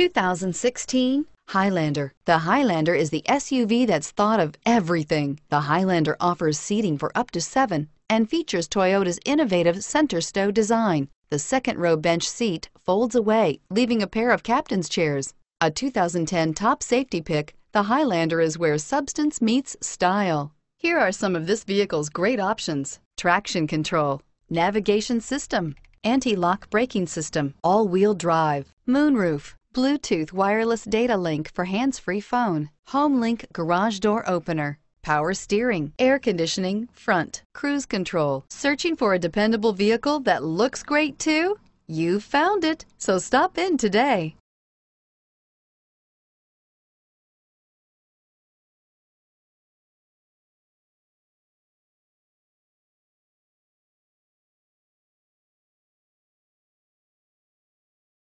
2016 Highlander. The Highlander is the SUV that's thought of everything. The Highlander offers seating for up to seven and features Toyota's innovative center stow design. The second row bench seat folds away, leaving a pair of captain's chairs. A 2010 top safety pick, the Highlander is where substance meets style. Here are some of this vehicle's great options. Traction control, navigation system, anti-lock braking system, all-wheel drive, moonroof, Bluetooth wireless data link for hands-free phone, HomeLink garage door opener, power steering, air conditioning, front, cruise control. Searching for a dependable vehicle that looks great too? You found it, so stop in today.